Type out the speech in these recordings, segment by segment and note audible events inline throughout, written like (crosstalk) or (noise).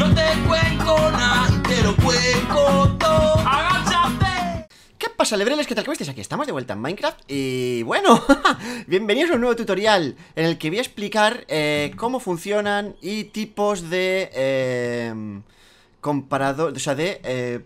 No te cuento nada, te lo todo. ¡Agáchate! ¿Qué pasa, lebreles? ¿Qué tal? ¿Cómo estáis? Aquí estamos de vuelta en Minecraft y bueno, (laughs) bienvenidos a un nuevo tutorial en el que voy a explicar eh, cómo funcionan y tipos de eh, comparador, o sea, de... Eh,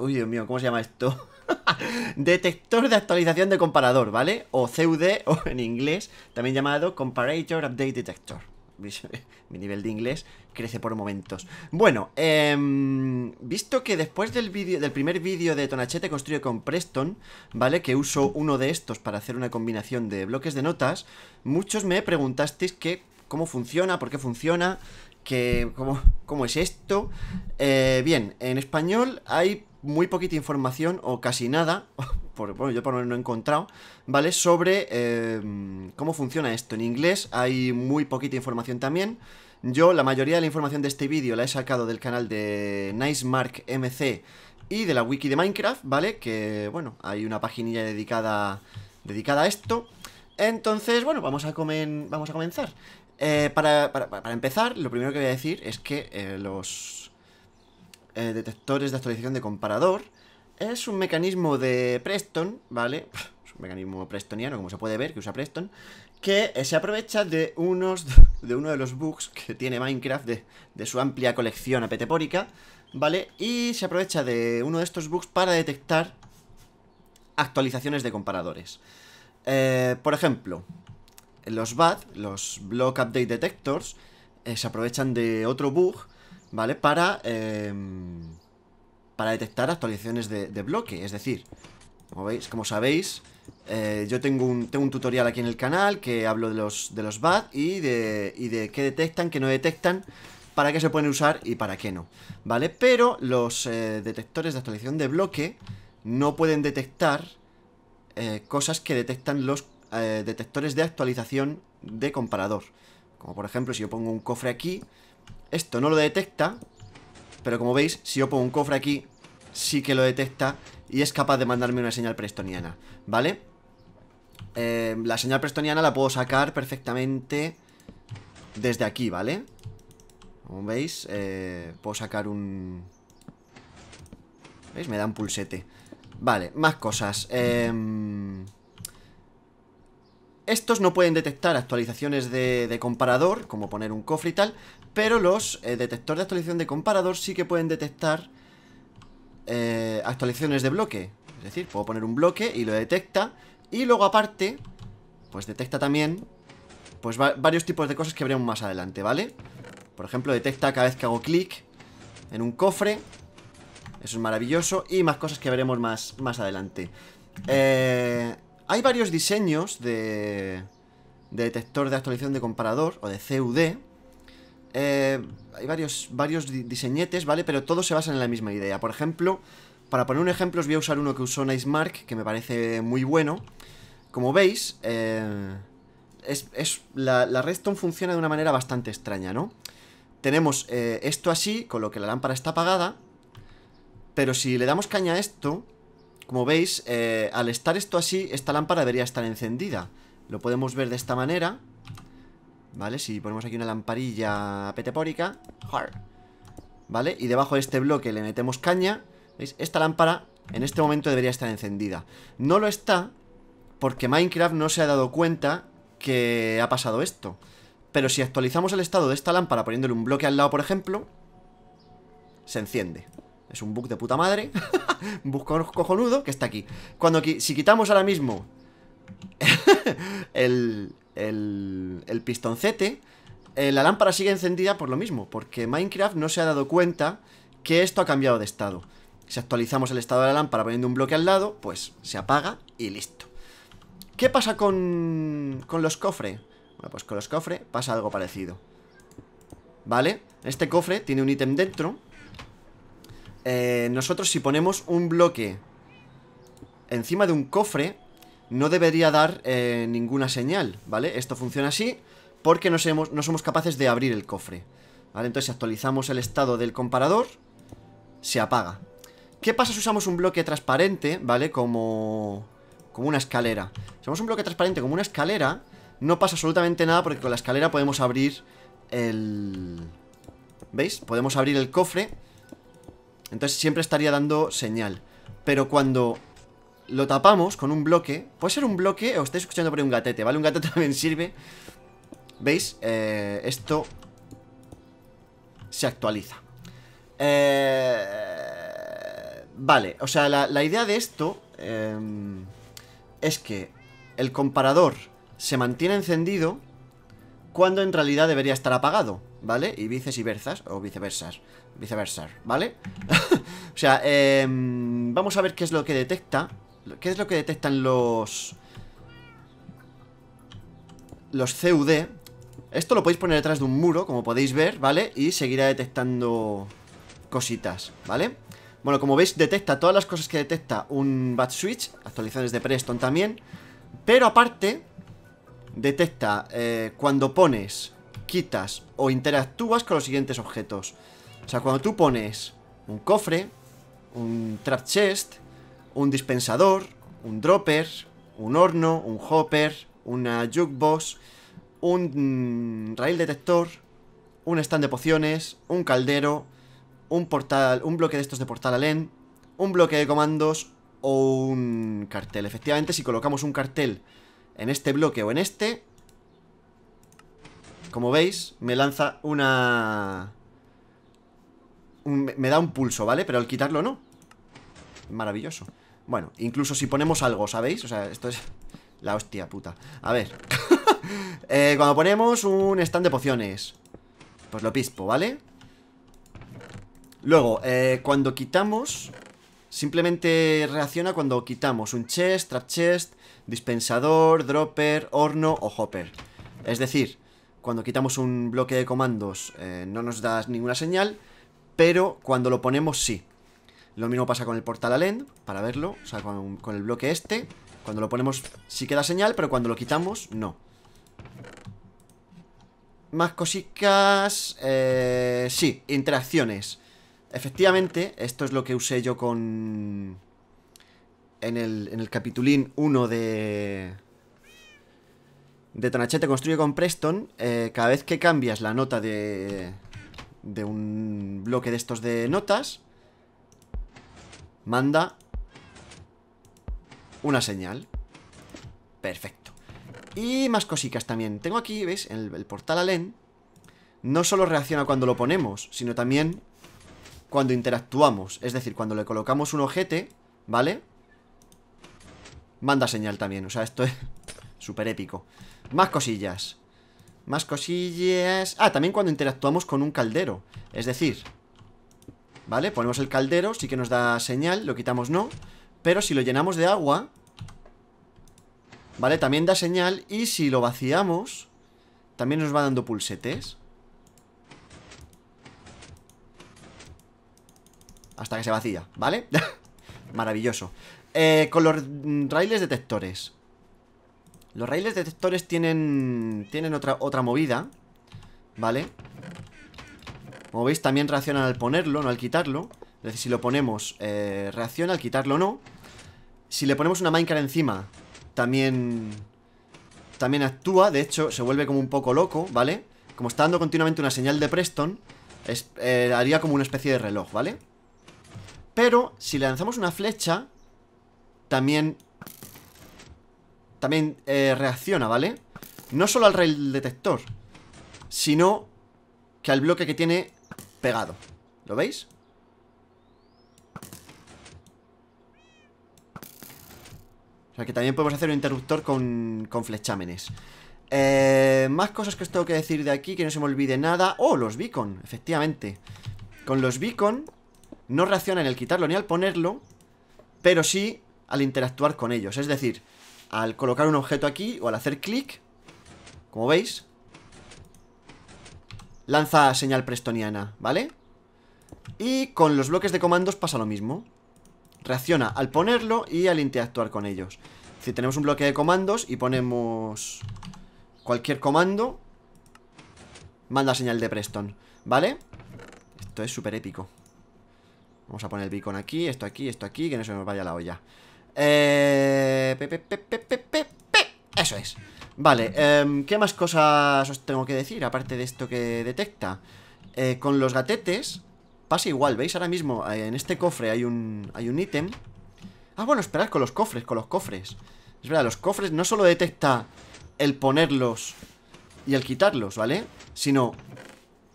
uy, Dios mío, ¿cómo se llama esto? (laughs) Detector de actualización de comparador, ¿vale? O CUD, (laughs) o en inglés, también llamado Comparator Update Detector (laughs) mi nivel de inglés crece por momentos. Bueno, em, visto que después del vídeo, del primer vídeo de Tonachete construido con Preston, ¿vale? Que uso uno de estos para hacer una combinación de bloques de notas, muchos me preguntasteis que cómo funciona, por qué funciona, que cómo, cómo es esto. Eh, bien, en español hay muy poquita información o casi nada, (laughs) por, bueno, yo por lo no he encontrado, ¿vale? Sobre em, cómo funciona esto. En inglés hay muy poquita información también. Yo la mayoría de la información de este vídeo la he sacado del canal de NiceMarkMC y de la wiki de Minecraft, ¿vale? Que, bueno, hay una paginilla dedicada, dedicada a esto. Entonces, bueno, vamos a, comenzar. Eh, para, empezar, lo primero que voy a decir es que eh, los eh, detectores de actualización de comparador. Es un mecanismo de Preston, ¿vale? Es un mecanismo prestoniano, como se puede ver, que usa Preston. Que eh, se aprovecha de unos (laughs) de uno de los bugs que tiene Minecraft de, su amplia colección apetepórica, ¿vale? Y se aprovecha de uno de estos bugs para detectar actualizaciones de comparadores. Eh, por ejemplo, los BAD, los Block Update Detectors, se aprovechan de otro bug ¿vale? Para, em, para detectar actualizaciones de, bloque, es decir, como, veis, como sabéis, eh, yo tengo un, tutorial aquí en el canal que hablo de los, de los BAD y de, y de qué detectan, qué no detectan, para qué se pueden usar y para qué no, ¿vale? Pero los eh, detectores de actualización de bloque no pueden detectar eh, cosas que detectan los detectores de actualización de comparador. Como por ejemplo, si yo pongo un cofre aquí, esto no lo detecta Pero como veis, si yo pongo un cofre aquí Sí que lo detecta Y es capaz de mandarme una señal prestoniana ¿Vale? Eh, la señal prestoniana la puedo sacar perfectamente Desde aquí, ¿vale? Como veis, eh, puedo sacar un... ¿Veis? Me da un pulsete Vale, más cosas eh... Estos no pueden detectar actualizaciones de, comparador, como poner un cofre y tal, pero los eh, detectores de actualización de comparador sí que pueden detectar eh, actualizaciones de bloque. Es decir, puedo poner un bloque y lo detecta, y luego aparte, pues detecta también pues varios tipos de cosas que veremos más adelante, ¿vale? Por ejemplo, detecta cada vez que hago clic en un cofre. Eso es maravilloso. Y más cosas que veremos más, más adelante. Eh, hay varios diseños de, detector de actualización de comparador, o de CUD. Eh, hay varios, varios diseñetes, ¿vale? Pero todos se basan en la misma idea. Por ejemplo, para poner un ejemplo, os voy a usar uno que usó NiceMark, que me parece muy bueno. Como veis, eh, es, la, la redstone funciona de una manera bastante extraña, ¿no? Tenemos eh, esto así, con lo que la lámpara está apagada. Pero si le damos caña a esto, como veis, eh, al estar esto así, esta lámpara debería estar encendida. Lo podemos ver de esta manera. ¿Vale? Si ponemos aquí una lamparilla petepórica. ¿Vale? Y debajo de este bloque le metemos caña. ¿Veis? Esta lámpara en este momento debería estar encendida. No lo está porque Minecraft no se ha dado cuenta que ha pasado esto. Pero si actualizamos el estado de esta lámpara poniéndole un bloque al lado, por ejemplo, se enciende es un bug de puta madre Un (laughs) bug cojonudo que está aquí Cuando si quitamos ahora mismo (laughs) el, el, el pistoncete eh, La lámpara sigue encendida por lo mismo Porque Minecraft no se ha dado cuenta que esto ha cambiado de estado Si actualizamos el estado de la lámpara poniendo un bloque al lado Pues se apaga y listo ¿Qué pasa con, con los cofres? Bueno, pues con los cofres pasa algo parecido ¿Vale? Este cofre tiene un ítem dentro eh, nosotros si ponemos un bloque encima de un cofre, no debería dar eh, ninguna señal, ¿vale? Esto funciona así porque no, somos, no somos capaces de abrir el cofre, ¿vale? Entonces si actualizamos el estado del comparador, se apaga. ¿Qué pasa si usamos un bloque transparente, ¿vale? Como, como una escalera. Si usamos un bloque transparente como una escalera, no pasa absolutamente nada porque con la escalera podemos abrir el... ¿Veis? Podemos abrir el cofre entonces siempre estaría dando señal. Pero cuando lo tapamos con un bloque, puede ser un bloque o estáis escuchando por ahí un gatete, ¿vale? Un gatete (laughs) también sirve. ¿Veis? Eh, esto se actualiza. Eh, vale, o sea, la, idea de esto eh, es que el comparador se mantiene encendido cuando en realidad debería estar apagado, ¿vale? Y vices y versas, o viceversas, viceversa ¿vale? (laughs) o sea, em, vamos a ver qué es lo que detecta, qué es lo que detectan los... Los CUD. Esto lo podéis poner detrás de un muro, como podéis ver, ¿vale? Y seguirá detectando cositas, ¿vale? Bueno, como veis, detecta todas las cosas que detecta un Bat Switch, actualizaciones de Preston también. Pero aparte, Detecta eh, cuando pones, quitas o interactúas con los siguientes objetos. O sea, cuando tú pones un cofre, un trap chest, un dispensador, un dropper, un horno, un hopper, una jukebox, un mm, rail detector, un stand de pociones, un caldero, un portal, un bloque de estos de portal en un bloque de comandos o un cartel. Efectivamente, si colocamos un cartel en este bloque o en este Como veis, me lanza una... me da un pulso, ¿vale? Pero al quitarlo no Maravilloso Bueno, incluso si ponemos algo, ¿sabéis? O sea, esto es (laughs) la hostia puta A ver (laughs) eh, Cuando ponemos un stand de pociones Pues lo pispo, ¿vale? Luego, eh, cuando quitamos Simplemente reacciona cuando quitamos un chest, trap chest, dispensador, dropper, horno o hopper. Es decir, cuando quitamos un bloque de comandos eh, no nos da ninguna señal, pero cuando lo ponemos sí. Lo mismo pasa con el portal end para verlo, o sea, con, el bloque este. Cuando lo ponemos sí que da señal, pero cuando lo quitamos, no. Más cositas... Eh, sí, interacciones. Efectivamente, esto es lo que usé yo con... En el, capitulín 1 de... De Tonachete construye con Preston. Eh, cada vez que cambias la nota de... De un bloque de estos de notas... Manda... Una señal. Perfecto. Y más cositas también. Tengo aquí, ¿ves? El, el portal Alen no solo reacciona cuando lo ponemos, sino también cuando interactuamos. Es decir, cuando le colocamos un ojete, ¿vale? Manda señal también, o sea, esto es (laughs) súper épico. Más cosillas. Más cosillas... Ah, también cuando interactuamos con un caldero. Es decir... ¿Vale? Ponemos el caldero, sí que nos da señal, lo quitamos no. Pero si lo llenamos de agua... ¿Vale? También da señal y si lo vaciamos... También nos va dando pulsetes. hasta que se vacía, ¿vale? (laughs) Maravilloso. Eh, con los raíles detectores. Los raíles detectores tienen tienen otra, otra movida, ¿vale? Como veis, también reaccionan al ponerlo, no al quitarlo. Es decir, si lo ponemos, eh, reacciona, al quitarlo no. Si le ponemos una minecart encima, también también actúa. De hecho, se vuelve como un poco loco, ¿vale? Como está dando continuamente una señal de Preston, eh, haría como una especie de reloj, ¿vale? vale pero si le lanzamos una flecha, también... También eh, reacciona, ¿vale? No solo al rail detector, sino que al bloque que tiene pegado. ¿Lo veis? O sea que también podemos hacer un interruptor con, con flechámenes. Eh, más cosas que os tengo que decir de aquí, que no se me olvide nada. ¡Oh, los beacon! Efectivamente. Con los beacon no reacciona en el quitarlo ni al ponerlo, pero sí al interactuar con ellos. Es decir, al colocar un objeto aquí o al hacer clic, como veis, lanza señal prestoniana, ¿vale? Y con los bloques de comandos pasa lo mismo. Reacciona al ponerlo y al interactuar con ellos. Si tenemos un bloque de comandos y ponemos cualquier comando, manda señal de Preston, ¿vale? Esto es súper épico. Vamos a poner el beacon aquí, esto aquí, esto aquí Que no se nos vaya la olla eh, Eso es Vale, em, ¿qué más cosas os tengo que decir? Aparte de esto que detecta eh, Con los gatetes Pasa igual, ¿veis? Ahora mismo eh, en este cofre hay un hay un ítem Ah, bueno, esperad, con los cofres, con los cofres Es verdad, los cofres no solo detecta El ponerlos Y el quitarlos, ¿vale? Sino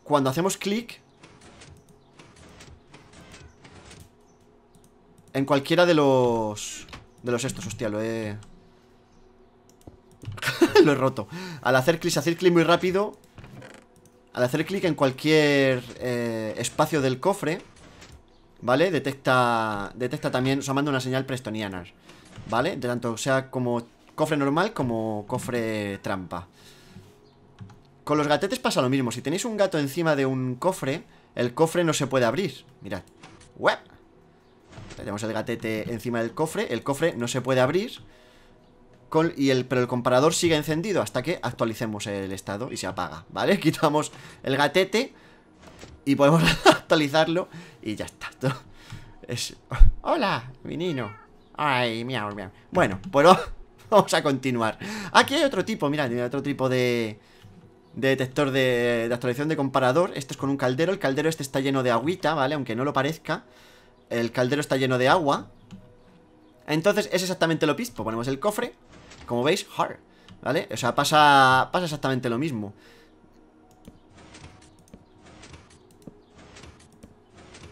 cuando hacemos clic En cualquiera de los... De los estos, hostia, lo he... (laughs) lo he roto Al hacer clic, hacer clic muy rápido Al hacer clic en cualquier eh, espacio del cofre ¿Vale? Detecta detecta también, o sea, manda una señal prestoniana ¿Vale? De tanto sea como cofre normal como cofre trampa Con los gatetes pasa lo mismo Si tenéis un gato encima de un cofre El cofre no se puede abrir Mirad ¡Web! Tenemos el gatete encima del cofre. El cofre no se puede abrir. y el, pero el comparador sigue encendido hasta que actualicemos el estado y se apaga, ¿vale? (laughs) Quitamos el gatete y podemos (laughs) actualizarlo y ya está. (laughs) hola, vinino Ay, miau, miau. Bueno, pues vamos a continuar. Aquí hay otro tipo, mirad, hay otro tipo de, detector de, de actualización de comparador. esto es con un caldero. El caldero este está lleno de agüita, ¿vale? Aunque no lo parezca. El caldero está lleno de agua Entonces es exactamente lo mismo Ponemos el cofre Como veis, hard ¿Vale? O sea, pasa, pasa exactamente lo mismo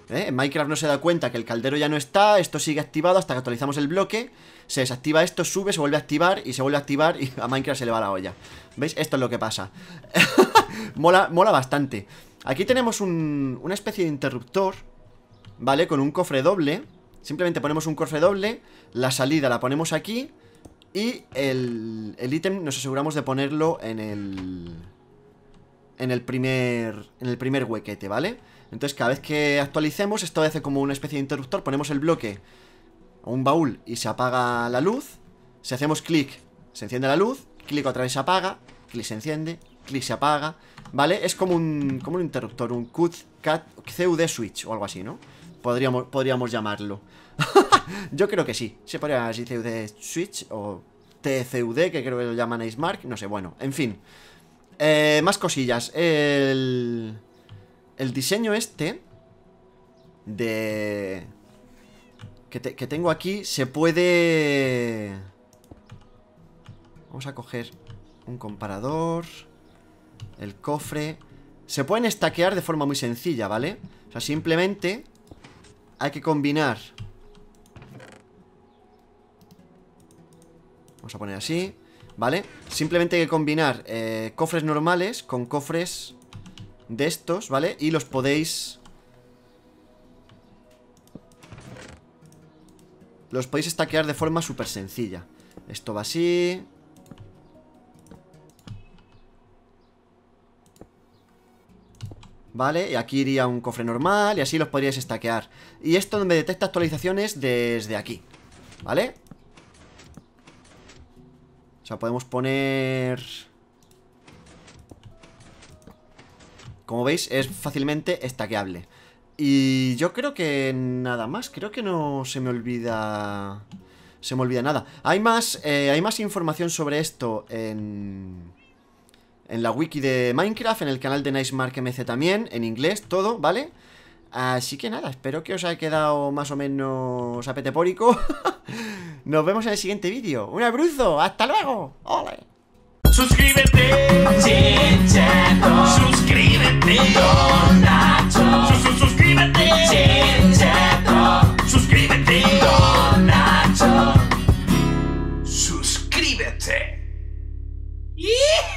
¿Eh? Minecraft no se da cuenta que el caldero ya no está Esto sigue activado hasta que actualizamos el bloque Se desactiva esto, sube, se vuelve a activar Y se vuelve a activar y (laughs) a Minecraft se le va la olla ¿Veis? Esto es lo que pasa (laughs) mola, mola bastante Aquí tenemos una especie de interruptor ¿vale? Con un cofre doble. Simplemente ponemos un cofre doble, la salida la ponemos aquí y el, el ítem nos aseguramos de ponerlo en el... En el primer, en el primer huequete, ¿vale? Entonces cada vez que actualicemos, esto hace como una especie de interruptor, ponemos el bloque o un baúl y se apaga la luz. Si hacemos clic, se enciende la luz, clic otra vez se apaga, clic se enciende, clic se apaga, ¿vale? Es como un, como un interruptor, un cut... CAT, CUD switch o algo así, ¿no? podríamos, llamarlo. (laughs) Yo creo que sí, se podría decir CUD Switch o TCUD, que creo que lo llaman Mark, no sé, bueno, en fin. Eh, más cosillas, el, el diseño este de... Que, tengo aquí se puede... Vamos a coger un comparador, el cofre... Se pueden estaquear de forma muy sencilla, ¿vale? O sea, simplemente hay que combinar Vamos a poner así ¿Vale? Simplemente hay que combinar eh, cofres normales con cofres de estos, ¿vale? Y los podéis... Los podéis estaquear de forma súper sencilla Esto va así ¿vale? Y aquí iría un cofre normal y así los podríais estaquear. Y esto me detecta actualizaciones desde aquí, ¿vale? O sea, podemos poner... Como veis, es fácilmente estaqueable. Y yo creo que nada más, creo que no se me olvida... Se me olvida nada. Hay más, eh, hay más información sobre esto en en la wiki de Minecraft, en el canal de NiceMarkMC también, en inglés, todo, ¿vale? Así que nada, espero que os haya quedado más o menos apetepórico. (laughs) Nos vemos en el siguiente vídeo. ¡Un abrazo! ¡Hasta luego! ¡Ole! ¡Suscríbete! ¡Suscríbete! ¡Suscríbete! ¡Suscríbete! ¡Suscríbete! (laughs)